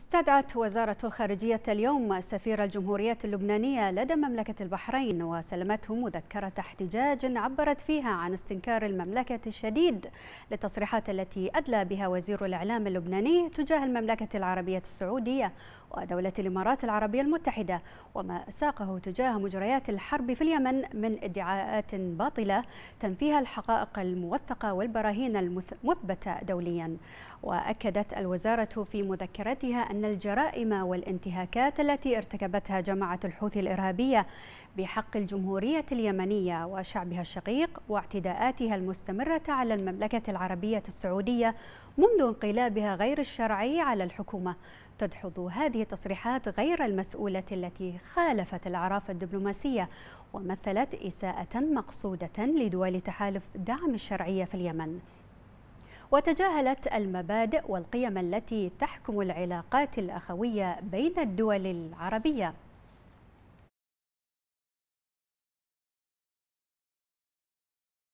استدعت وزارة الخارجية اليوم سفير الجمهورية اللبنانية لدى مملكة البحرين وسلمته مذكرة احتجاج عبرت فيها عن استنكار المملكة الشديد للتصريحات التي أدلى بها وزير الإعلام اللبناني تجاه المملكة العربية السعودية ودولة الإمارات العربية المتحدة وما ساقه تجاه مجريات الحرب في اليمن من ادعاءات باطلة تنفيها الحقائق الموثقة والبراهين المثبتة دوليا وأكدت الوزارة في مذكرتها أن الجرائم والانتهاكات التي ارتكبتها جماعة الحوثي الإرهابية بحق الجمهورية اليمنية وشعبها الشقيق واعتداءاتها المستمرة على المملكة العربية السعودية منذ انقلابها غير الشرعي على الحكومة تدحض هذه التصريحات غير المسؤولة التي خالفت الأعراف الدبلوماسية ومثلت إساءة مقصودة لدول تحالف دعم الشرعية في اليمن وتجاهلت المبادئ والقيم التي تحكم العلاقات الأخوية بين الدول العربية